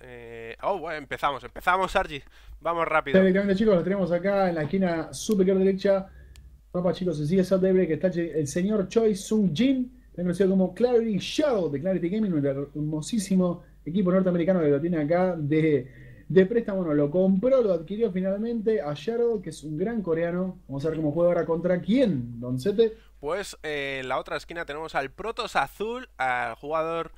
Eh, oh, empezamos, empezamos, Sargi, Vamos rápido. Directamente, chicos, lo tenemos acá en la esquina superior derecha. Papá, chicos, se sigue South que está el señor Choi Sung Jin, conocido como Clarity Shadow de Clarity Gaming, un hermosísimo equipo norteamericano que lo tiene acá de, de préstamo. Bueno, lo compró, lo adquirió finalmente a Shadow, que es un gran coreano. Vamos a ver cómo juega ahora contra quién, Don Sete. Pues eh, en la otra esquina tenemos al Protos Azul, al jugador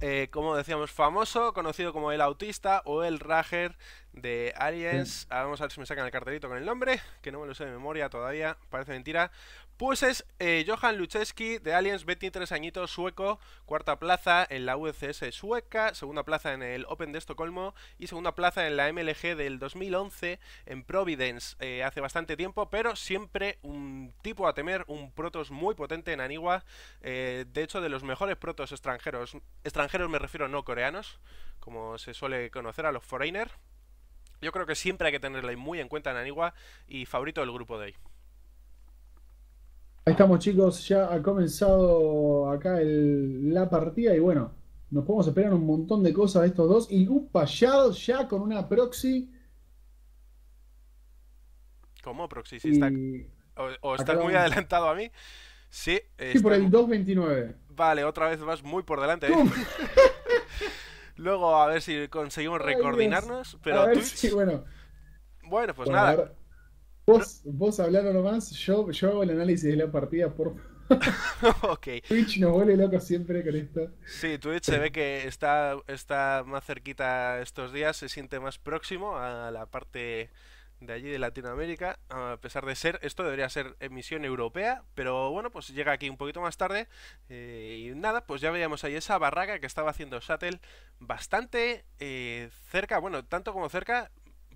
eh, como decíamos, famoso, conocido como el autista o el rager de Aliens. Ah, vamos a ver si me sacan el cartelito con el nombre, que no me lo sé de memoria todavía, parece mentira. Pues es eh, Johan Lucheski de Aliens, 23 añitos, sueco, cuarta plaza en la UCS e sueca, segunda plaza en el Open de Estocolmo y segunda plaza en la MLG del 2011 en Providence eh, hace bastante tiempo, pero siempre un tipo a temer, un protos muy potente en Anigua, eh, de hecho de los mejores protos extranjeros, extranjeros me refiero no coreanos, como se suele conocer a los foreigner. Yo creo que siempre hay que tenerle muy en cuenta en Anigua y favorito del grupo de hoy. Ahí estamos chicos, ya ha comenzado acá la partida y bueno, nos podemos esperar un montón de cosas estos dos. Y un payado ya con una proxy. ¿Cómo proxy? ¿O está, o, muy adelantado a mí. Sí, por el este, 2.29. Vale, otra vez más, muy por delante. ¿eh? Luego a ver si conseguimos Pero bueno. Bueno, pues nada. Vos, vos hablando nomás, yo, yo hago el análisis de la partida, por okay Twitch nos vuelve loco siempre con esto. Sí, Twitch se ve que está, está más cerquita estos días, se siente más próximo a la parte de allí de Latinoamérica, a pesar de ser, esto debería ser emisión europea, pero bueno, pues llega aquí un poquito más tarde eh, y nada, pues ya veíamos ahí esa barraca que estaba haciendo Shuttle bastante eh, cerca, bueno, tanto como cerca,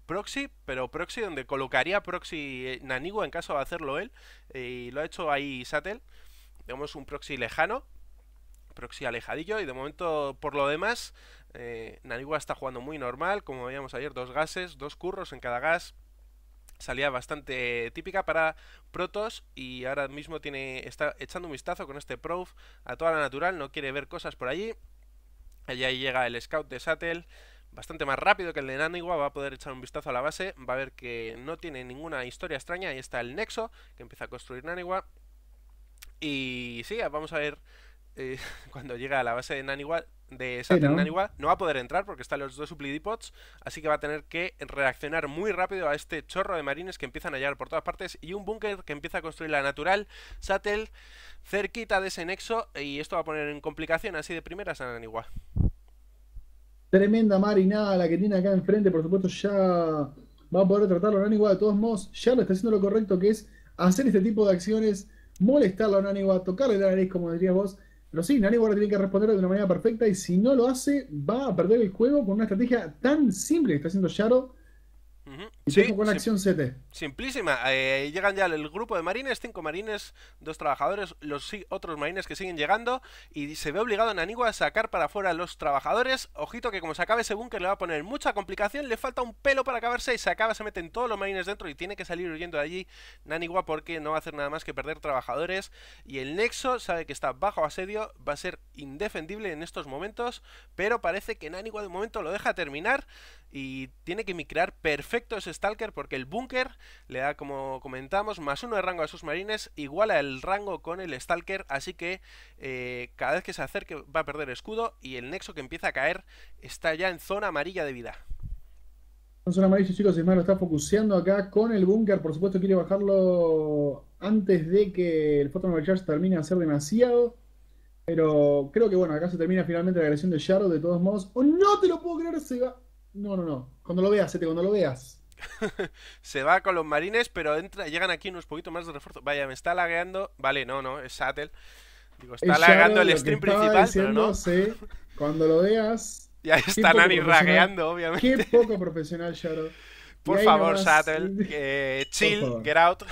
proxy, pero proxy donde colocaría proxy eh, Nanigua en caso de hacerlo él. Eh, y lo ha hecho ahí Sattel Tenemos un proxy lejano, proxy alejadillo. Y de momento, por lo demás, eh, Nanigua está jugando muy normal. Como veíamos ayer, dos gases, dos curros en cada gas. Salía bastante típica para Protos y ahora mismo tiene está echando un vistazo con este Prof a toda la natural, no quiere ver cosas por allí. Allí llega el scout de Sattel, bastante más rápido que el de Naniwa va a poder echar un vistazo a la base, va a ver que no tiene ninguna historia extraña, ahí está el nexo que empieza a construir Naniwa Y sí, vamos a ver eh, cuando llega a la base de Naniwa de Saturn Naniwa, no va a poder entrar porque están los dos suplidipots, así que va a tener que reaccionar muy rápido a este chorro de marines que empiezan a llegar por todas partes y un búnker que empieza a construir la natural, Satel, cerquita de ese nexo, y esto va a poner en complicación así de primeras a Naniwa Tremenda marinada la que tiene acá enfrente, por supuesto ya va a poder tratarlo a Naniwa De todos modos, ya lo está haciendo lo correcto que es hacer este tipo de acciones, molestarlo a Naniwa tocarle la nariz, como dirías vos. Pero sí, Naniwa ahora tiene que responder de una manera perfecta y si no lo hace, va a perder el juego con una estrategia tan simple que está haciendo Yaro. Uh Sí, con acción 7 Simplísima. llegan ya el grupo de marines, cinco marines, dos trabajadores, los otros marines que siguen llegando y se ve obligado Naniwa a sacar para afuera los trabajadores. Ojito que como se acabe ese búnker le va a poner mucha complicación, le falta un pelo para acabarse y se acaba, se meten todos los marines dentro y tiene que salir huyendo de allí Nanigua porque no va a hacer nada más que perder trabajadores y el Nexo sabe que está bajo asedio, va a ser indefendible en estos momentos, pero parece que Naniwa de momento lo deja terminar y tiene que micrear perfecto ese Stalker porque el búnker le da, como comentamos, más uno de rango a sus marines, Igual el rango con el Stalker, así que eh, cada vez que se acerque va a perder escudo y el nexo que empieza a caer está ya en zona amarilla de vida. En zona amarilla, chicos, es lo está focuseando acá con el búnker, por supuesto quiere bajarlo antes de que el Photon Recharge termine a ser demasiado. Pero creo que bueno, acá se termina finalmente la agresión de Shadow, de todos modos. ¡Oh, no te lo puedo creer! Se va. No, no, no. Cuando lo veas, cuando lo veas. se va con los marines, pero entra, llegan aquí unos poquitos más de refuerzo. Vaya, me está lagueando. Vale, no, no, es Sattel. Digo, está lagueando el stream principal, pero no. Sé, cuando lo veas. Ya está Nani ragueando, obviamente. Qué poco profesional, Shadow. Por favor, Sattel. Eh, chill, get out.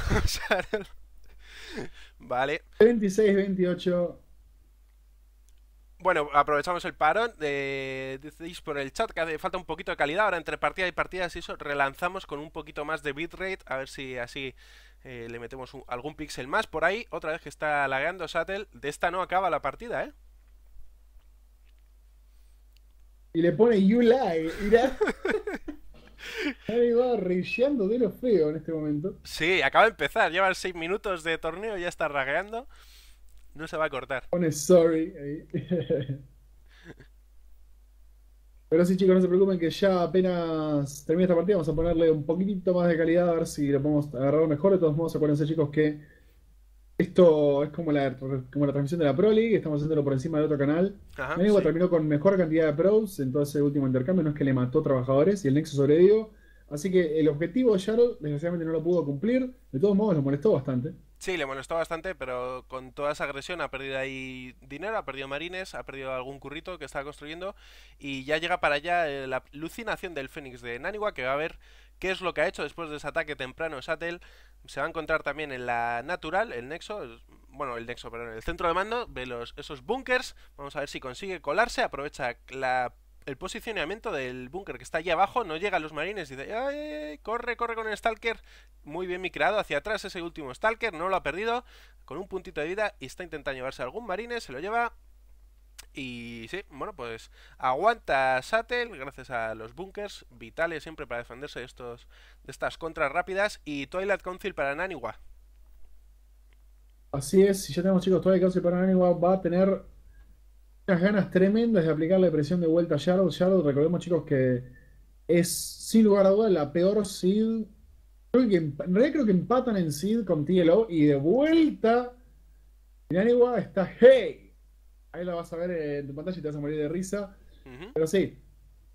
Vale. 26-28. Bueno, aprovechamos el parón. Eh, decís por el chat que hace falta un poquito de calidad. Ahora entre partida y partidas y eso relanzamos con un poquito más de bitrate. A ver si así eh, le metemos algún píxel más por ahí. Otra vez que está lagando Sattel. De esta no acaba la partida, ¿eh? Y le pone You Lie. Mira. Ha de lo feo en este momento. Sí, acaba de empezar. Llevan 6 minutos de torneo y ya está ragueando. No se va a cortar. Pone sorry Pero sí, chicos, no se preocupen que ya apenas termina esta partida vamos a ponerle un poquitito más de calidad a ver si lo podemos agarrar mejor. De todos modos, acuérdense, chicos, que esto es como la, transmisión de la Pro League, estamos haciéndolo por encima del otro canal. Ajá, terminó con mejor cantidad de pros en todo ese último intercambio, no es que le mató trabajadores y el Nexo sobrevivió. Así que el objetivo de Yaro, desgraciadamente, no lo pudo cumplir. De todos modos, lo molestó bastante. Sí, le molestó bastante, pero con toda esa agresión ha perdido ahí dinero, ha perdido marines, ha perdido algún currito que estaba construyendo y ya llega para allá eh, la alucinación del Fénix de Naniwa que va a ver qué es lo que ha hecho después de ese ataque temprano Satel. Se va a encontrar también en la natural, el nexo, bueno, el nexo, perdón, el centro de mando de los, esos bunkers. Vamos a ver si consigue colarse, aprovecha la el posicionamiento del búnker que está allí abajo, no llega a los marines y dice, ¡Ay, corre, corre con el Stalker. Muy bien mi hacia atrás ese último Stalker, no lo ha perdido, con un puntito de vida y está intentando llevarse a algún marine, se lo lleva. Y sí, bueno, pues aguanta Sattel gracias a los bunkers, vitales siempre para defenderse de, estos, de estas contras rápidas y Twilight Council para Naniwa. Así es, si ya tenemos chicos, Twilight Council para Naniwa va a tener ganas tremendas de aplicar la presión de vuelta a Shadow. Jarrod, recordemos chicos que es sin lugar a duda la peor seed. Creo que, en realidad creo que empatan en seed con TLO y de vuelta igual está hey. Ahí la vas a ver en tu pantalla y te vas a morir de risa. Pero sí,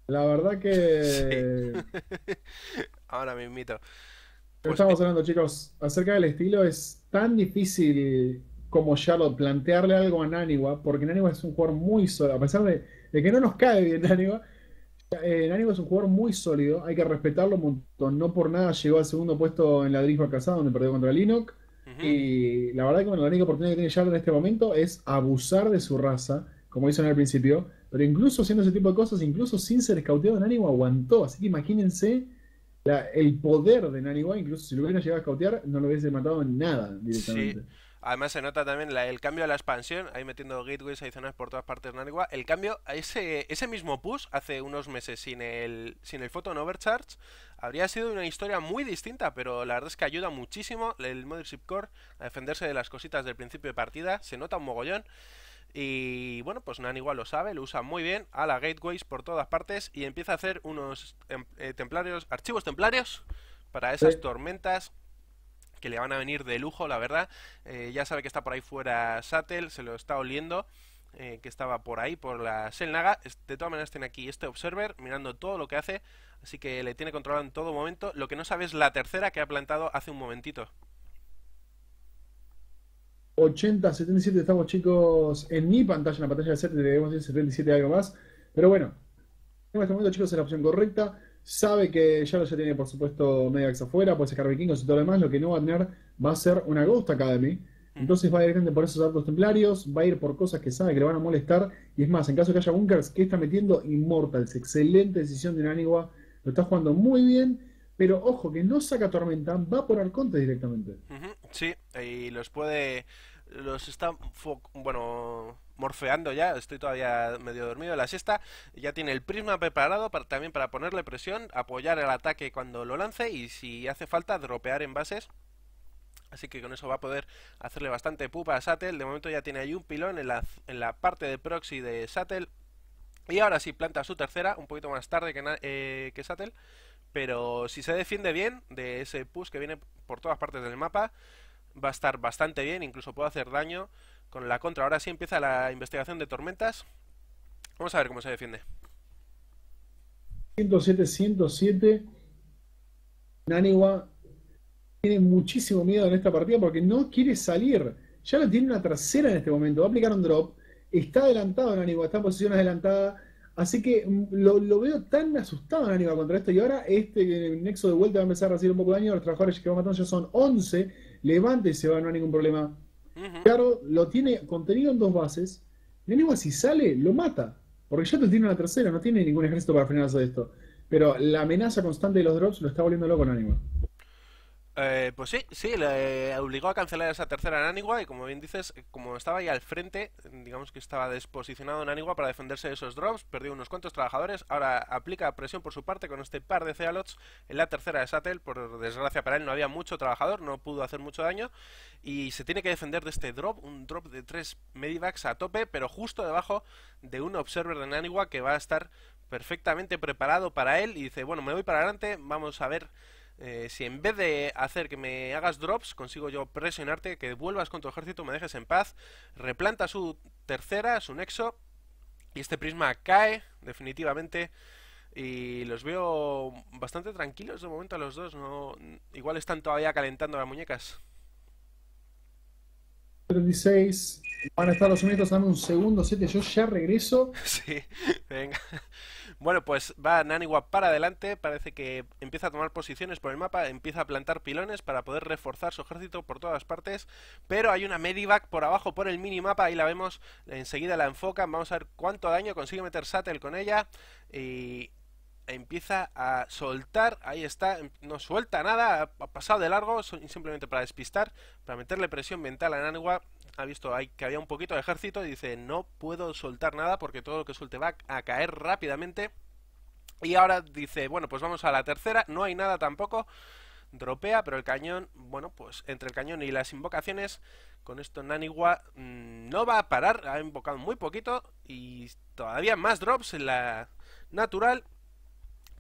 la verdad que... Ahora me invito. Estamos hablando chicos acerca del estilo, es tan difícil como Charlotte plantearle algo a Naniwa, porque Naniwa es un jugador muy sólido, a pesar de, que no nos cae bien Naniwa, eh, Naniwa es un jugador muy sólido, hay que respetarlo un montón, no por nada llegó al segundo puesto en la Drift casada donde perdió contra Linok, y la verdad que la única oportunidad que tiene Charlotte en este momento es abusar de su raza, como hizo en el principio, pero incluso haciendo ese tipo de cosas, incluso sin ser escauteado, Naniwa aguantó, así que imagínense... el poder de Naniwa, incluso si lo hubiera llegado a escautear, no lo hubiese matado en nada directamente. Además se nota también el cambio a la expansión, ahí metiendo gateways adicionales por todas partes en El cambio a ese, mismo push hace unos meses sin el, sin el Photon Overcharge habría sido una historia muy distinta, pero la verdad es que ayuda muchísimo el Mothership Core a defenderse de las cositas del principio de partida, se nota un mogollón. Y bueno, pues Naniwa lo sabe, lo usa muy bien a la gateways por todas partes y empieza a hacer unos eh, templarios, archivos templarios para esas tormentas que le van a venir de lujo, la verdad. Eh, ya sabe que está por ahí fuera Sattel, se lo está oliendo. Eh, que estaba por ahí, por la Selnaga. De todas maneras, tiene aquí este Observer mirando todo lo que hace, así que le tiene controlado en todo momento. Lo que no sabe es la tercera que ha plantado hace un momentito. 80, 77 estamos chicos en mi pantalla, en la pantalla de set, debemos decir 77 algo más. Pero bueno, en este momento chicos es la opción correcta. Sabe que ya lo ya tiene, por supuesto, Mediax afuera, puede sacar vikingos y todo lo demás. Lo que no va a tener va a ser una Ghost Academy. Mm. Entonces va directamente por esos datos templarios, va a ir por cosas que sabe que le van a molestar. Y es más, en caso de que haya bunkers, ¿qué está metiendo? Immortals. Excelente decisión de Naniwa. Lo está jugando muy bien. Pero ojo, que no saca tormenta, va por Arconte directamente. Sí, y los puede los está bueno morfeando ya, estoy todavía medio dormido la siesta, ya tiene el prisma preparado para, también para ponerle presión, apoyar el ataque cuando lo lance y si hace falta dropear en bases. Así que con eso va a poder hacerle bastante pupa a Sattel. De momento ya tiene ahí un pilón en la, en la parte de proxy de Sattel. Y ahora sí planta su tercera, un poquito más tarde que, eh, que Sattel. Pero si se defiende bien de ese push que viene por todas partes del mapa, va a estar bastante bien, incluso puede hacer daño con la contra. Ahora sí empieza la investigación de tormentas. Vamos a ver cómo se defiende. 107, 107. Naniwa tiene muchísimo miedo en esta partida porque no quiere salir. Ya lo tiene una trasera en este momento. Va a aplicar un drop. Está adelantado Naniwa, está en posición adelantada. Así que mm, lo, veo tan asustado Naniwa contra esto. Y ahora este nexo de vuelta va a empezar a recibir un poco de daño. Los trabajadores que a matar ya son 11 levante y se va, no hay ningún problema. Claro, lo tiene contenido en dos bases. Anima si sale, lo mata. Porque ya te tiene una tercera, no tiene ningún ejército para frenarse de esto. Pero la amenaza constante de los drops lo está volviendo loco en Anima. Eh, pues sí, sí, le obligó a cancelar esa tercera en y como bien dices, como estaba ahí al frente, digamos que estaba desposicionado en Anigua para defenderse de esos drops, perdió unos cuantos trabajadores, ahora aplica presión por su parte con este par de Zealots en la tercera de Sattel, por desgracia para él no había mucho trabajador, no pudo hacer mucho daño y se tiene que defender de este drop, un drop de tres Medivacs a tope, pero justo debajo de un observer de Naniwa que va a estar perfectamente preparado para él y dice, bueno, me voy para adelante, vamos a ver eh, si en vez de hacer que me hagas drops, consigo yo presionarte, que vuelvas con tu ejército, me dejes en paz, replanta su tercera, su nexo, y este prisma cae definitivamente. Y los veo bastante tranquilos de momento a los dos. No, igual están todavía calentando las muñecas. 36. Van a estar los Unidos, dame un segundo, 7. Yo ya regreso. Sí, venga. Bueno, pues va Naniwa para adelante, parece que empieza a tomar posiciones por el mapa, empieza a plantar pilones para poder reforzar su ejército por todas partes, pero hay una medivac por abajo por el minimapa, ahí la vemos, enseguida la enfoca. vamos a ver cuánto daño consigue meter Sattel con ella y empieza a soltar, ahí está, em, no suelta nada, ha pasado de largo, simplemente para despistar, para meterle presión mental a Naniwa ha visto hay que había un poquito de ejército y dice, no puedo soltar nada porque todo lo que suelte va a caer rápidamente. Y ahora dice, bueno, pues vamos a la tercera, no hay nada tampoco, dropea, pero el cañón, bueno, pues entre el cañón y las invocaciones, con esto Naniwa mm, no va a parar, ha invocado muy poquito y todavía más drops en la natural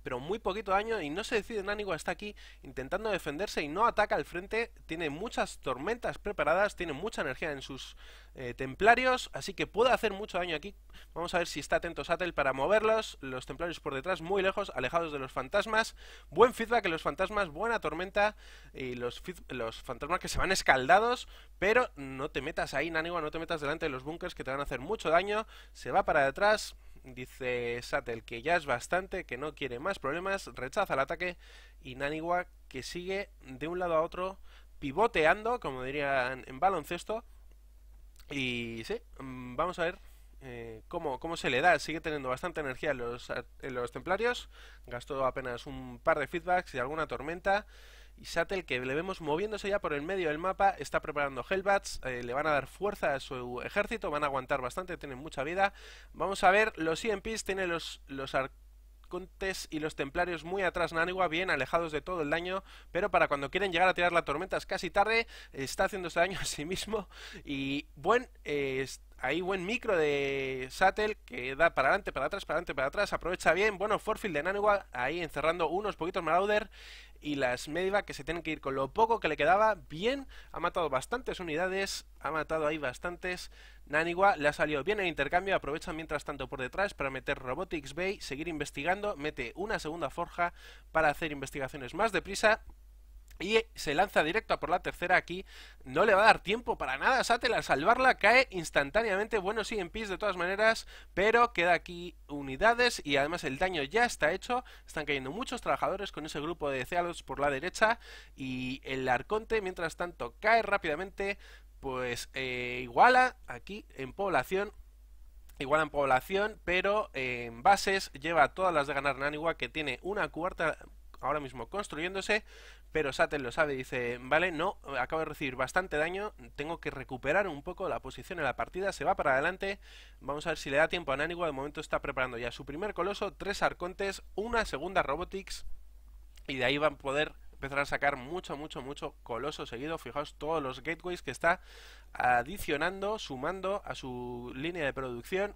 pero muy poquito daño y no se decide Naniwa hasta aquí intentando defenderse y no ataca al frente, tiene muchas tormentas preparadas, tiene mucha energía en sus eh, templarios, así que puede hacer mucho daño aquí, vamos a ver si está atento Satel para moverlos, los templarios por detrás muy lejos, alejados de los fantasmas, buen feedback en los fantasmas, buena tormenta y los, los fantasmas que se van escaldados, pero no te metas ahí Naniwa, no te metas delante de los bunkers que te van a hacer mucho daño, se va para detrás, Dice Sattel que ya es bastante, que no quiere más problemas, rechaza el ataque y Naniwa que sigue de un lado a otro pivoteando, como dirían en baloncesto. Y sí, mm, vamos a ver eh, cómo, cómo, se le da. Sigue teniendo bastante energía los, en los templarios. Gastó apenas un par de feedbacks y alguna tormenta. Y que le vemos moviéndose ya por el medio del mapa, está preparando Hellbats, eh, le van a dar fuerza a su ejército, van a aguantar bastante, tienen mucha vida. Vamos a ver, los EMPs tienen los, los y los templarios muy atrás Naniwa, bien alejados de todo el daño, pero para cuando quieren llegar a tirar la tormenta es casi tarde, está haciendo ese daño a sí mismo y buen eh, Ahí buen micro de Sattel que da para adelante, para atrás, para adelante, para atrás. Aprovecha bien. Bueno, Forfield de Naniwa ahí encerrando unos poquitos Marauder y las Medivac que se tienen que ir con lo poco que le quedaba. Bien, ha matado bastantes unidades, ha matado ahí bastantes. Naniwa le ha salido bien el intercambio, aprovecha mientras tanto por detrás para meter Robotics Bay, seguir investigando, mete una segunda forja para hacer investigaciones más deprisa y se lanza directo por la tercera aquí. No le va a dar tiempo para nada. sátela salvarla cae instantáneamente. Bueno, sí, en pis de todas maneras. Pero queda aquí unidades. Y además el daño ya está hecho. Están cayendo muchos trabajadores con ese grupo de Zealots por la derecha. Y el Arconte, mientras tanto, cae rápidamente. Pues eh, iguala aquí en población igual en población, pero en bases lleva todas las de ganar Naniwa, que tiene una cuarta, ahora mismo construyéndose, pero Sattel lo sabe, dice, vale, no, acabo de recibir bastante daño, tengo que recuperar un poco la posición en la partida, se va para adelante, vamos a ver si le da tiempo a Nanigua, de momento está preparando ya su primer coloso, tres arcontes, una segunda robotics, y de ahí van a poder empezar a sacar mucho, mucho, mucho coloso seguido. Fijaos todos los gateways que está adicionando, sumando a su línea de producción.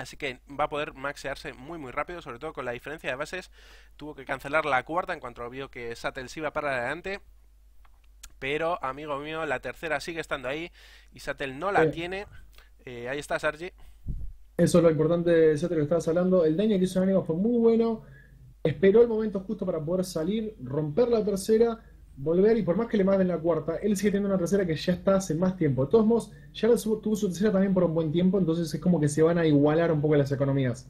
Así que va a poder maxearse muy muy rápido, sobre todo con la diferencia de bases. Tuvo que cancelar la cuarta en cuanto vio que Sattel se iba para adelante. Pero, amigo mío, la tercera sigue estando ahí y Sattel no la tiene. Eh, ahí está Sargi. Eso es lo importante de Sattel que estabas hablando. El daño que hizo el ánimo fue muy bueno. Esperó el momento justo para poder salir, romper la tercera volver y por más que le manden la cuarta, él sigue teniendo una tercera que ya está hace más tiempo. De todos modos, ya tuvo su tercera también por un buen tiempo, entonces es como que se van a igualar un poco las economías.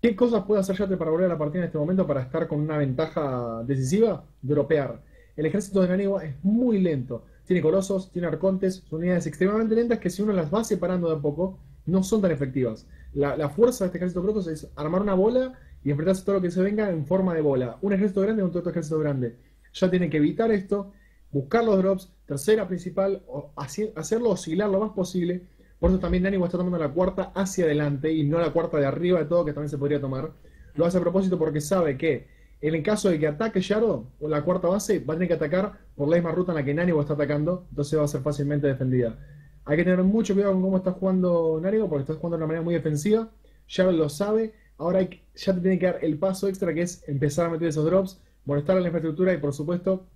¿Qué cosas puede hacer Yate para volver a la partida en este momento para estar con una ventaja decisiva? Dropear. El ejército de Ganewa es muy lento. Tiene colosos, tiene arcontes, son unidades extremadamente lentas que si uno las va separando de a poco, no son tan efectivas. La, fuerza de este ejército crotos es armar una bola y enfrentarse a todo lo que se venga en forma de bola. Un ejército grande contra otro ejército grande ya tiene que evitar esto, buscar los drops, tercera principal, o hacerlo oscilar lo más posible. Por eso también Dani está tomando la cuarta hacia adelante y no la cuarta de arriba de todo, que también se podría tomar. Lo hace a propósito porque sabe que en el caso de que ataque Yaro, o la cuarta base, va a tener que atacar por la misma ruta en la que a está atacando, entonces va a ser fácilmente defendida. Hay que tener mucho cuidado con cómo está jugando Nanigo, porque está jugando de una manera muy defensiva. Yarrow lo sabe, ahora ya te tiene que dar el paso extra que es empezar a meter esos drops molestar a la infraestructura y, por supuesto,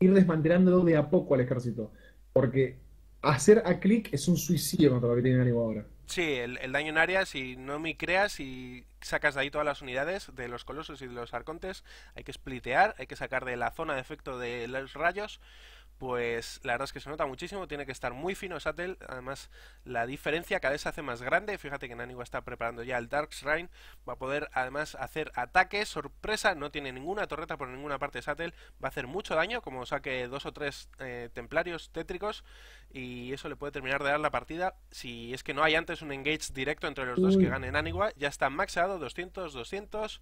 ir desmantelando de a poco al ejército. Porque hacer a clic es un suicidio contra lo que tiene ánimo ahora. Sí, el, daño en área, si no me creas y sacas de ahí todas las unidades de los colosos y de los arcontes, hay que splitear, hay que sacar de la zona de efecto de los rayos pues la verdad es que se nota muchísimo, tiene que estar muy fino Sattel, además la diferencia cada vez se hace más grande, fíjate que Naniwa está preparando ya el Dark Shrine, va a poder además hacer ataques, sorpresa, no tiene ninguna torreta por ninguna parte Sattel, va a hacer mucho daño, como saque dos o tres eh, templarios tétricos, y eso le puede terminar de dar la partida, si es que no hay antes un engage directo entre los dos que gane Naniwa, ya está maxado, 200, 200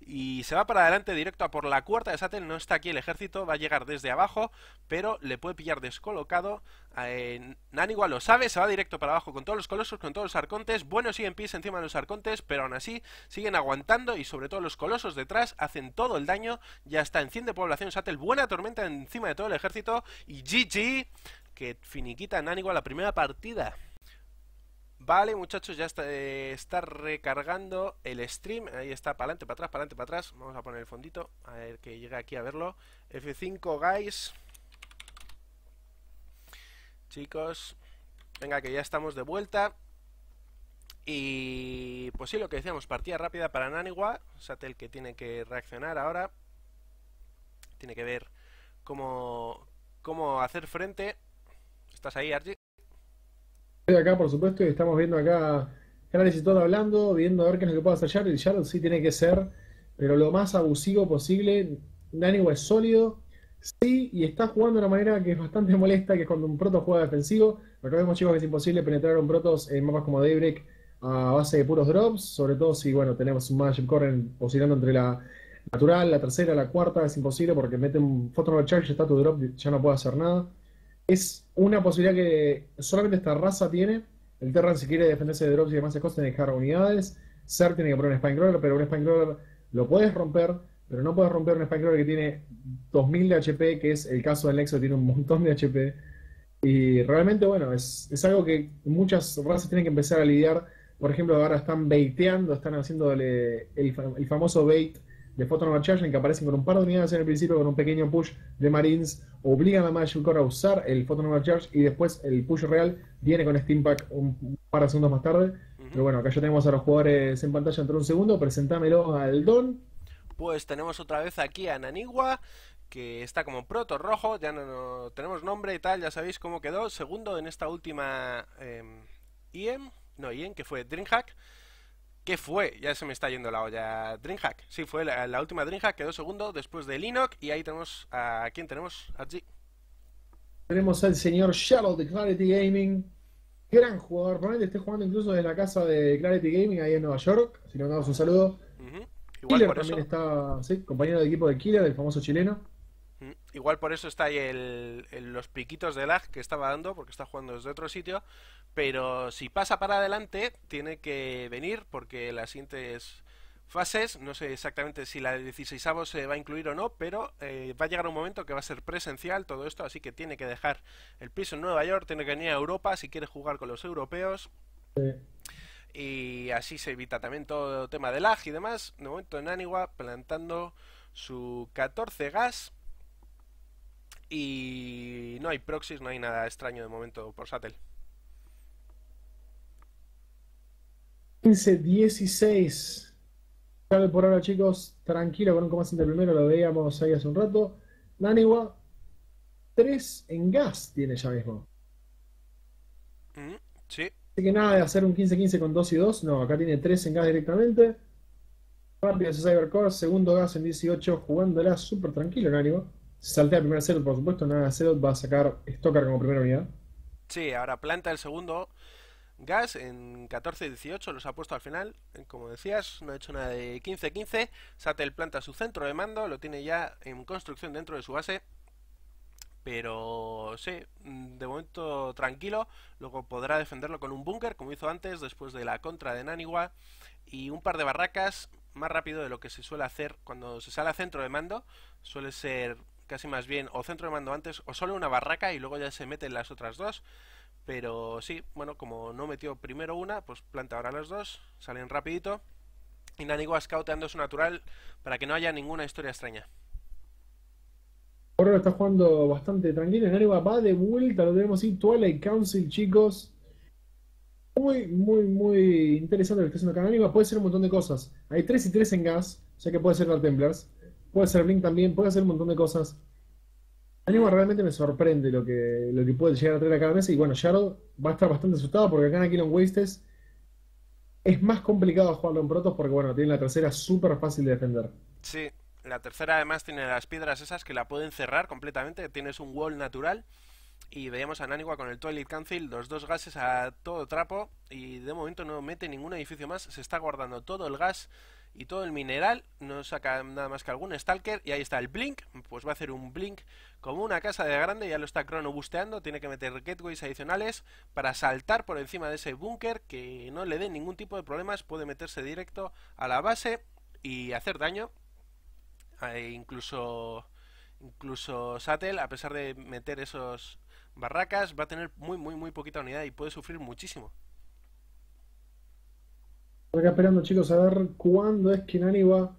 y se va para adelante directo a por la cuarta de Sattel, No está aquí el ejército, va a llegar desde abajo, pero le puede pillar descolocado. Eh, lo sabe, se va directo para abajo con todos los colosos, con todos los arcontes. Bueno, siguen pies encima de los arcontes, pero aún así siguen aguantando y sobre todo los colosos detrás hacen todo el daño. Ya está, enciende población Sattel, Buena tormenta encima de todo el ejército y GG que finiquita Nanigua la primera partida. Vale, muchachos, ya eh, está, recargando el stream. Ahí está, para adelante, para atrás, para adelante, para atrás. Vamos a poner el fondito, a ver que llega aquí a verlo. F5, guys. Chicos, venga, que ya estamos de vuelta. Y pues sí, lo que decíamos, partida rápida para Naniwa, Satel que tiene que reaccionar ahora. Tiene que ver cómo, cómo hacer frente. ¿Estás ahí, Argy? de acá, por supuesto, y estamos viendo acá Canales y todo hablando, viendo a ver qué es lo que puede hacer y Jared sí tiene que ser, pero lo más abusivo posible. Naniwa es sólido, sí, y está jugando de una manera que es bastante molesta, que es cuando un Proto juega defensivo. Recordemos, chicos, que es imposible penetrar a un Protos en mapas como Daybreak a base de puros drops, sobre todo si, bueno, tenemos un Magic Corren oscilando entre la natural, la tercera, la cuarta, es imposible porque mete un Photon Charge, está tu drop, ya no puede hacer nada es una posibilidad que solamente esta raza tiene. El Terran, si quiere defenderse de drops y demás cosas, tiene que dejar unidades. Ser tiene que poner un Spine pero un Spine lo puedes romper, pero no puedes romper un Spine que tiene 2000 de HP, que es el caso del Nexo, que tiene un montón de HP. Y realmente, bueno, es, algo que muchas razas tienen que empezar a lidiar. Por ejemplo, ahora están baiteando, están haciéndole el famoso bait de Photon en que aparecen con un par de unidades en el principio, con un pequeño push de Marines, obligan a Magic Core a usar el Photon Recharge y después el push real viene con Steam Pack un par de segundos más tarde. Pero bueno, acá ya tenemos a los jugadores en pantalla entre un segundo. Presentámelo al Don. Pues tenemos otra vez aquí a Naniwa, que está como proto rojo, ya no, tenemos nombre y tal, ya sabéis cómo quedó. Segundo en esta última im em, IEM, no IEM, que fue Dreamhack. ¿Qué fue? Ya se me está yendo la olla. DreamHack. Sí, fue la, última DreamHack, quedó segundo después de Linux y ahí tenemos a quién tenemos G. Tenemos al señor Shadow de Clarity Gaming, gran jugador. probablemente esté jugando incluso desde la casa de Clarity Gaming ahí en Nueva York. Si le damos un saludo. Killer también está, sí, compañero de equipo de Killer, el famoso chileno. Igual por eso está ahí el, los piquitos de lag que estaba dando, porque está jugando desde otro sitio. Pero si pasa para adelante, tiene que venir, porque las siguientes fases, no sé exactamente si la de 16 se va a incluir o no, pero eh, va a llegar un momento que va a ser presencial todo esto, así que tiene que dejar el piso en Nueva York, tiene que venir a Europa si quiere jugar con los europeos. y así se evita también todo el tema de lag y demás. De momento en Aniwa plantando su 14 gas y no hay proxies, no hay nada extraño de momento por Satel. 15-16. tal por ahora, chicos. Tranquilo con un comandante primero, lo veíamos ahí hace un rato. Naniwa, 3 en gas tiene ya mismo. Mm, sí. Así que nada de hacer un 15-15 con 2 y 2. No, acá tiene 3 en gas directamente. Rápido ese Cybercore, segundo gas en 18, jugándola súper tranquilo, Naniwa. Se saltea el primer por supuesto. Nada, Zealot va a sacar Stoker como primera unidad. Sí, ahora planta el segundo. Gas en 14-18 los ha puesto al final, como decías, no ha hecho nada de 15-15. Satel planta su centro de mando, lo tiene ya en construcción dentro de su base. Pero sí, de momento tranquilo. Luego podrá defenderlo con un búnker, como hizo antes, después de la contra de Naniwa. Y un par de barracas, más rápido de lo que se suele hacer cuando se sale a centro de mando. Suele ser casi más bien o centro de mando antes o solo una barraca y luego ya se meten las otras dos. Pero sí, bueno, como no metió primero una, pues planta ahora las dos, salen rapidito. Y Naniwa scouteando su natural para que no haya ninguna historia extraña. Ahora está jugando bastante tranquilo. Nanigo va de vuelta, lo tenemos ahí. Twilight Council, chicos. Muy, muy, muy interesante lo que está haciendo acá Naniwa. Puede ser un montón de cosas. Hay 3 y 3 en gas, o sea que puede ser los Templars puede ser Blink también, puede hacer un montón de cosas. Anima realmente me sorprende lo que, lo que puede llegar a traer a cada mes Y bueno, shadow va a estar bastante asustado porque acá en Aquilon Wastes es más complicado jugarlo en Protoss porque bueno, tiene la tercera súper fácil de defender. Sí, la tercera además tiene las piedras esas que la pueden cerrar completamente. Tienes un wall natural. Y veíamos a Nanigua con el Toilet Cancel, los dos gases a todo trapo. Y de momento no mete ningún edificio más. Se está guardando todo el gas y todo el mineral no saca nada más que algún Stalker y ahí está el Blink, pues va a hacer un Blink como una casa de grande, ya lo está cronobusteando, tiene que meter gateways adicionales para saltar por encima de ese búnker que no le dé ningún tipo de problemas, puede meterse directo a la base y hacer daño, eh, incluso, incluso Sattel, a pesar de meter esos barracas, va a tener muy muy muy poquita unidad y puede sufrir muchísimo. Acá esperando, chicos, a ver cuándo es que Nani va.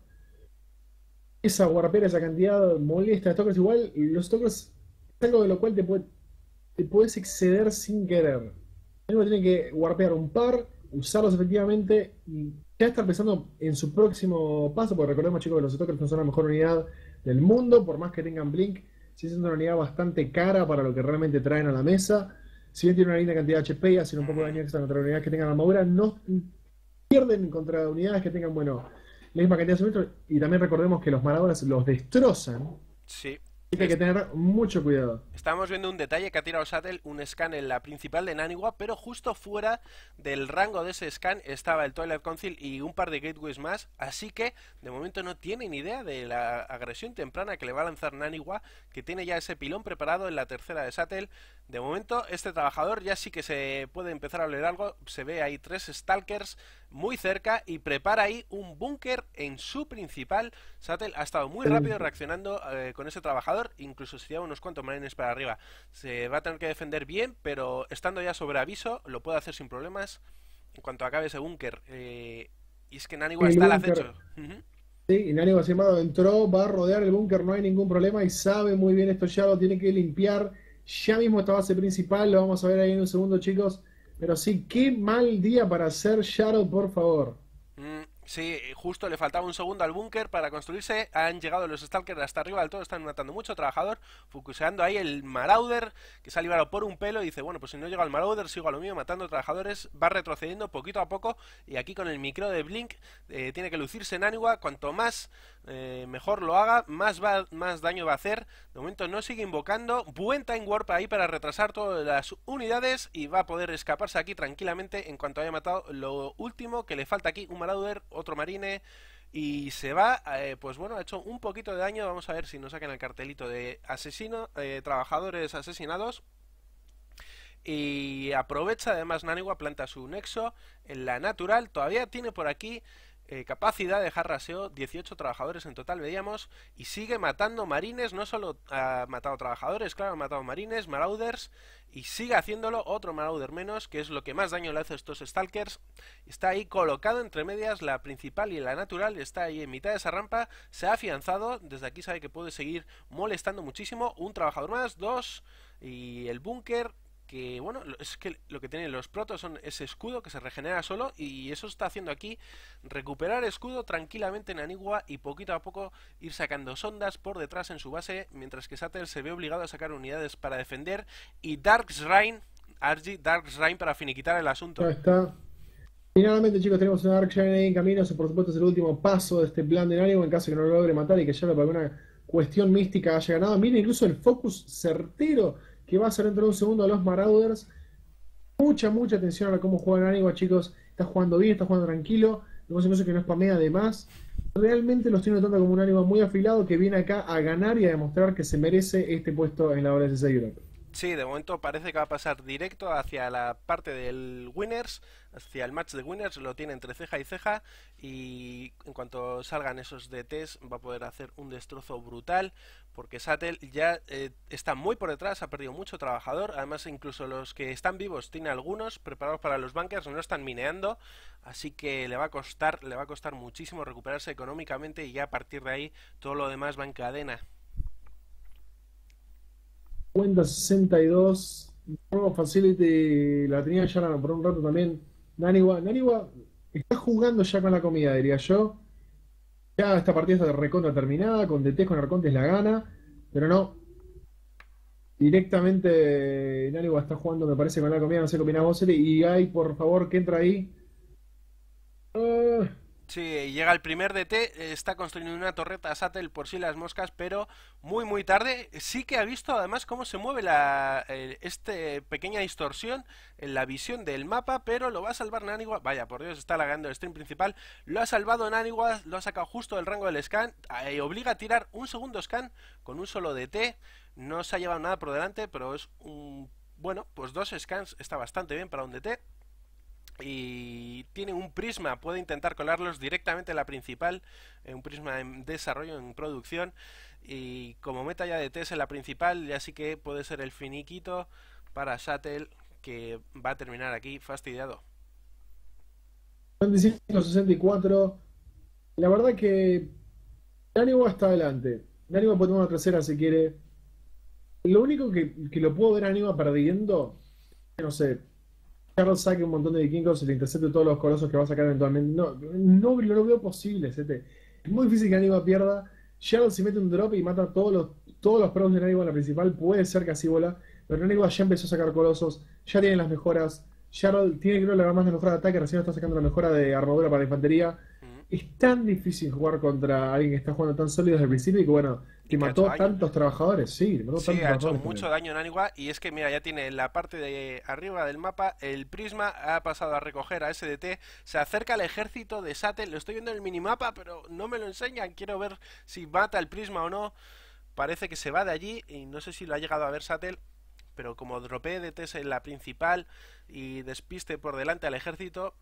Esa warpear esa cantidad molesta de stalkers. Igual, los stalkers es algo de lo cual te, puede, puedes exceder sin querer. Nani tiene que warpear un par, usarlos efectivamente y ya estar pensando en su próximo paso. Porque recordemos, chicos, que los stalkers no son la mejor unidad del mundo, por más que tengan Blink. Si es una unidad bastante cara para lo que realmente traen a la mesa. Si bien tiene una linda cantidad de HP y hacen un poco de daño extra otra unidad que tengan armadura, no pierden contra unidades que tengan, bueno, la misma cantidad de suministros. Y también recordemos que los maradoras los destrozan. Sí. hay que tener mucho cuidado. Estamos viendo un detalle que ha tirado Sattel, un scan en la principal de Naniwa, pero justo fuera del rango de ese scan estaba el toilet Council y un par de gateways más, así que de momento no tienen idea de la agresión temprana que le va a lanzar Naniwa, que tiene ya ese pilón preparado en la tercera de Sattel. De momento este trabajador ya sí que se puede empezar a oler algo, se ve ahí tres Stalkers muy cerca y prepara ahí un búnker en su principal. Sattel ha estado muy rápido reaccionando eh, con ese trabajador, incluso si lleva unos cuantos marines para arriba. Se va a tener que defender bien, pero estando ya sobre aviso, lo puede hacer sin problemas en cuanto acabe ese búnker. Eh, y es que Naniwa está al acecho. Sí, y entró, va a rodear el búnker, no hay ningún problema y sabe muy bien esto ya lo tiene que limpiar. Ya mismo esta base principal, lo vamos a ver ahí en un segundo, chicos. Pero sí, qué mal día para hacer Shadow, por favor. Mm, sí, justo le faltaba un segundo al búnker para construirse. Han llegado los Stalkers hasta arriba del todo, están matando mucho trabajador, Fucuseando ahí el Marauder, que se ha librado por un pelo y dice, bueno, pues si no llega el Marauder, sigo a lo mío matando trabajadores. Va retrocediendo poquito a poco y aquí con el micro de Blink eh, tiene que lucirse en Anua. Cuanto más eh, mejor lo haga, más, más daño va a hacer. De momento no sigue invocando. Buen Time Warp ahí para retrasar todas las unidades y va a poder escaparse aquí tranquilamente en cuanto haya matado lo último que le falta aquí. Un Marauder, otro Marine y se va, eh, pues bueno, ha hecho un poquito de daño. Vamos a ver si nos sacan el cartelito de asesino, eh, trabajadores asesinados. Y aprovecha además Naniwa, planta su nexo en la natural. Todavía tiene por aquí eh, capacidad de jarraseo, 18 trabajadores en total, veíamos, y sigue matando marines, no solo ha matado trabajadores, claro, ha matado marines, marauders, y sigue haciéndolo otro marauder menos, que es lo que más daño le hace a estos stalkers. Está ahí colocado entre medias la principal y la natural, está ahí en mitad de esa rampa, se ha afianzado, desde aquí sabe que puede seguir molestando muchísimo, un trabajador más, dos, y el búnker que bueno, es que lo que tienen los protos son ese escudo que se regenera solo y eso está haciendo aquí recuperar escudo tranquilamente en Anigua y poquito a poco ir sacando sondas por detrás en su base, mientras que Sattel se ve obligado a sacar unidades para defender y Shrine, Argy, Shrine para finiquitar el asunto. Ahí está. Finalmente, chicos, tenemos un Shrine en camino, eso por supuesto es el último paso de este plan de Anigua en caso que no lo logre matar y que ya por alguna cuestión mística haya ganado. Mira incluso el focus certero que va a ser dentro de un segundo a los Marauders. Mucha, mucha atención a cómo el Ánima, chicos. Está jugando bien, está jugando tranquilo. No que que no spamea de más. Realmente los tiene tanto como un ánimo muy afilado que viene acá a ganar y a demostrar que se merece este puesto en la y Europe. Sí, de momento parece que va a pasar directo hacia la parte del winners, hacia el match de winners, lo tiene entre ceja y ceja y en cuanto salgan esos DTs va a poder hacer un destrozo brutal porque Sattel ya eh, está muy por detrás, ha perdido mucho trabajador, además incluso los que están vivos tiene algunos preparados para los bunkers, no están mineando, así que le va a costar, le va a costar muchísimo recuperarse económicamente y ya a partir de ahí todo lo demás va en cadena. Cuenta 62. Nuevo Facility la tenía ya por un rato también. Naniwa, Naniwa está jugando ya con la comida, diría yo. Ya esta partida está de recontra terminada, con DT con Arcontes la gana, pero no. Directamente Naniwa está jugando, me parece, con la comida, no sé qué opinás vos, Y hay, por favor, que entra ahí. Ah, Sí, llega el primer DT, está construyendo una torreta Sattel por si sí las moscas, pero muy muy tarde. Sí que ha visto además cómo se mueve la eh, este pequeña distorsión en la visión del mapa, pero lo va a salvar Naniwa. Vaya, por Dios, está lagando el stream principal. Lo ha salvado Naniwa, lo ha sacado justo del rango del scan, obliga a tirar un segundo scan con un solo DT. No se ha llevado nada por delante, pero es un... Bueno, pues dos scans está bastante bien para un DT y tiene un prisma, puede intentar colarlos directamente a la principal, eh, un prisma en desarrollo, en producción, y como meta ya de test en la principal, ya sí que puede ser el finiquito para Shuttle que va a terminar aquí fastidiado. 64, la verdad que ánimo está adelante, ánimo podemos poner una tercera si quiere. Lo único que, lo puedo ver a Anima perdiendo, no sé, Charles saque un montón de vikingos y le intercepte todos los colosos que va a sacar eventualmente. No, no, lo veo posible, Sete. Es muy difícil que Aníbal pierda. Charles se mete un drop y mata a todos los, todos los pros de Aníbal en la principal, puede ser que así bola, pero Aníbal ya empezó a sacar colosos, ya tiene las mejoras. Charles tiene que la más de mejora de ataque, recién está sacando la mejora de armadura para la infantería es tan difícil jugar contra alguien que está jugando tan sólido desde el principio y que bueno, que mató tantos trabajadores, sí, mató tantos ha hecho mucho daño en Aniwa y es que mira, ya tiene la parte de arriba del mapa el prisma, ha pasado a recoger a SDT, se acerca al ejército de Satel. lo estoy viendo en el minimapa, pero no me lo enseñan, quiero ver si mata el prisma o no. Parece que se va de allí y no sé si lo ha llegado a ver Satel, pero como dropé de en la principal y despiste por delante al ejército,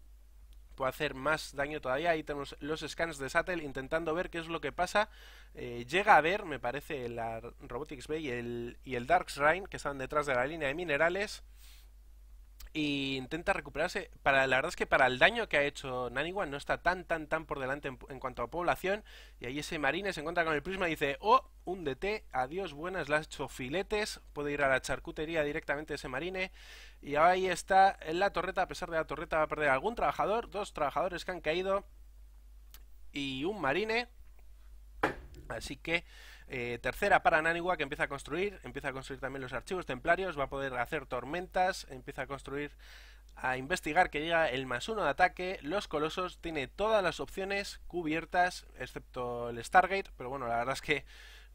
puede hacer más daño todavía. Ahí tenemos los scans de Sattel intentando ver qué es lo que pasa. Eh, llega a ver, me parece, la Robotics Bay y el, y el Dark Shrine que están detrás de la línea de minerales y intenta recuperarse. Para, la verdad es que para el daño que ha hecho Naniwan no está tan, tan, tan por delante en, cuanto a población. Y ahí ese marine se encuentra con el prisma y dice, oh, un DT, adiós, buenas, las hecho filetes. Puede ir a la charcutería directamente ese marine. Y ahí está en la torreta, a pesar de la torreta va a perder algún trabajador, dos trabajadores que han caído y un marine. Así que eh, tercera para Naniwa que empieza a construir, empieza a construir también los archivos templarios, va a poder hacer tormentas, empieza a construir, a investigar que llega el más uno de ataque, los colosos, tiene todas las opciones cubiertas, excepto el Stargate, pero bueno, la verdad es que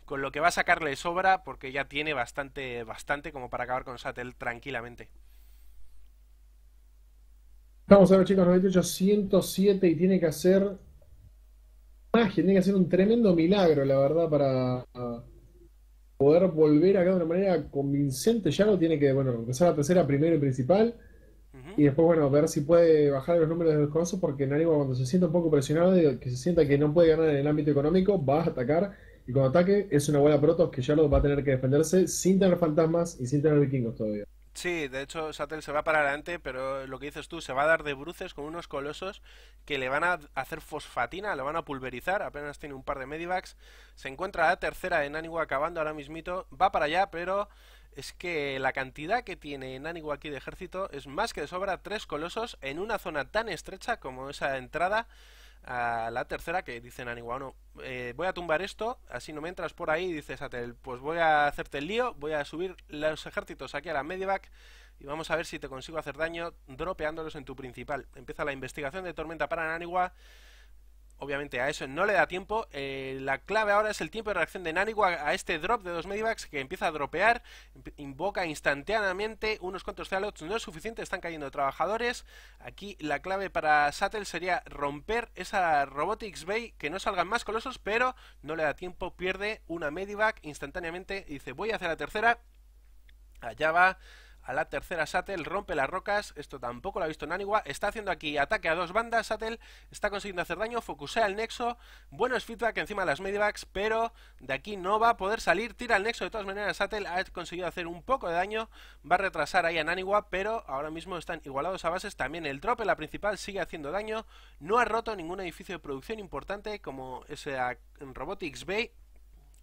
con lo que va a sacarle sobra porque ya tiene bastante, bastante como para acabar con Sattel tranquilamente. Vamos a ver chicos, 98, 107 y tiene que hacer magia, tiene que ser un tremendo milagro, la verdad, para poder volver acá de una manera convincente. Ya lo tiene que, bueno, empezar a tercera primero y principal. Y después, bueno, ver si puede bajar los números los coso, porque Nariwa cuando se sienta un poco presionado, que se sienta que no puede ganar en el ámbito económico, va a atacar. Y cuando ataque, es una bola protos que ya lo va a tener que defenderse sin tener fantasmas y sin tener vikingos todavía. Sí, de hecho Sattel se va para adelante, pero lo que dices tú, se va a dar de bruces con unos colosos que le van a hacer fosfatina, lo van a pulverizar, apenas tiene un par de medivacs, se encuentra la tercera en Naniwa acabando ahora mismito, va para allá, pero es que la cantidad que tiene Naniwa aquí de ejército es más que de sobra tres colosos en una zona tan estrecha como esa entrada a la tercera que dicen Naniwa eh, voy a tumbar esto, así no me entras por ahí, dices Satel, pues voy a hacerte el lío, voy a subir los ejércitos aquí a la medivac y vamos a ver si te consigo hacer daño dropeándolos en tu principal. Empieza la investigación de Tormenta para Naniwa obviamente a eso no le da tiempo. Eh, la clave ahora es el tiempo de reacción de Naniwa a este drop de dos Medivacs que empieza a dropear, em, invoca instantáneamente unos cuantos Zealots, no es suficiente, están cayendo trabajadores. Aquí la clave para Sattel sería romper esa Robotics Bay, que no salgan más colosos, pero no le da tiempo, pierde una Medivac instantáneamente, dice voy a hacer la tercera, allá va a la tercera Sattel, rompe las rocas, esto tampoco lo ha visto Naniwa, está haciendo aquí ataque a dos bandas, Sattel está consiguiendo hacer daño, focusea el nexo, buenos feedback encima de las Medivacs, pero de aquí no va a poder salir, tira el nexo, de todas maneras Sattel ha conseguido hacer un poco de daño, va a retrasar ahí a Naniwa, pero ahora mismo están igualados a bases, también el drop en la principal sigue haciendo daño, no ha roto ningún edificio de producción importante como ese Robotics Bay,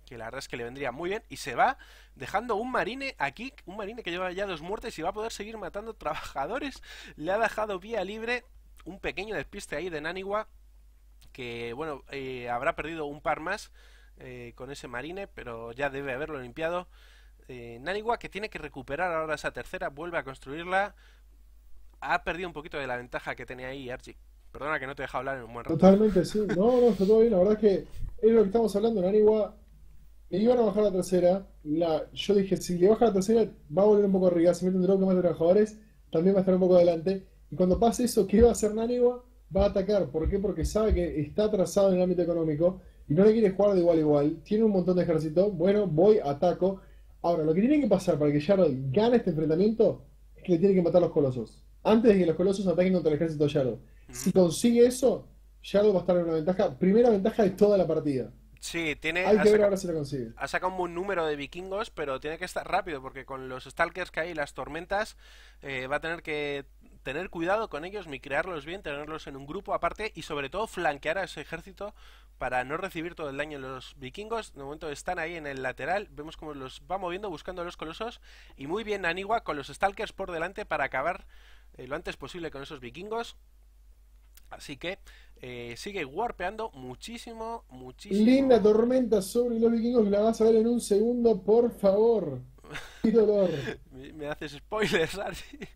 que la verdad es que le vendría muy bien y se va dejando un marine aquí, un marine que lleva ya dos muertes y va a poder seguir matando trabajadores, le ha dejado vía libre un pequeño despiste ahí de Naniwa que bueno, eh, habrá perdido un par más eh, con ese marine, pero ya debe haberlo limpiado. Eh, Naniwa que tiene que recuperar ahora esa tercera, vuelve a construirla, ha perdido un poquito de la ventaja que tenía ahí Archie. Perdona que no te he dejado hablar en un buen rato. Totalmente, sí. No, no, está todo bien. La verdad es que es lo que estamos hablando. Naniwa le iban a bajar la tercera. La, yo dije, si le baja la tercera, va a volver un poco arriba. Si mete un más de trabajadores, también va a estar un poco adelante. Y cuando pase eso, ¿qué va a hacer Naniwa? Va a atacar. ¿Por qué? Porque sabe que está atrasado en el ámbito económico y no le quiere jugar de igual a igual. Tiene un montón de ejército. Bueno, voy, ataco. Ahora, lo que tiene que pasar para que Jarod gane este enfrentamiento es que le tiene que matar los colosos. Antes de que los colosos ataquen contra el ejército de Si consigue eso, Jarod va a estar en una ventaja, primera ventaja de toda la partida. Sí, tiene. ver ahora si consigue. Ha sacado un buen número de vikingos, pero tiene que estar rápido porque con los stalkers que hay, las tormentas, eh, va a tener que tener cuidado con ellos, micrearlos bien, tenerlos en un grupo aparte y sobre todo flanquear a ese ejército para no recibir todo el daño. de Los vikingos de momento están ahí en el lateral, vemos cómo los va moviendo buscando a los colosos y muy bien Anigua con los stalkers por delante para acabar eh, lo antes posible con esos vikingos. Así que eh, sigue warpeando muchísimo, muchísimo. Linda tormenta sobre los vikingos, la vas a ver en un segundo, por favor. me, haces spoilers, Archie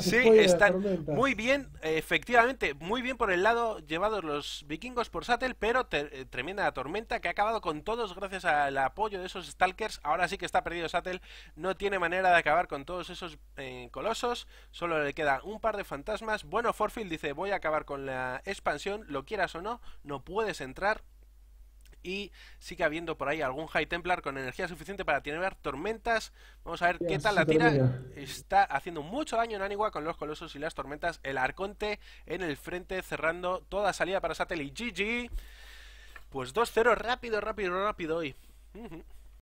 sí, están muy bien, efectivamente, muy bien por el lado llevados los vikingos por Sattel, pero eh, tremenda tormenta que ha acabado con todos gracias al apoyo de esos Stalkers. Ahora sí que está perdido Sattel, no tiene manera de acabar con todos esos eh, colosos, solo le queda un par de fantasmas. Bueno, Forfield dice, voy a acabar con la expansión, lo quieras o no, no puedes entrar, y sigue habiendo por ahí algún High Templar con energía suficiente para tirar tormentas. Vamos a ver qué tal la tira. Está haciendo mucho daño en Aniwa con los colosos y las tormentas. El Arconte en el frente cerrando toda salida para Satellite GG. Pues 2-0, rápido, rápido, rápido hoy.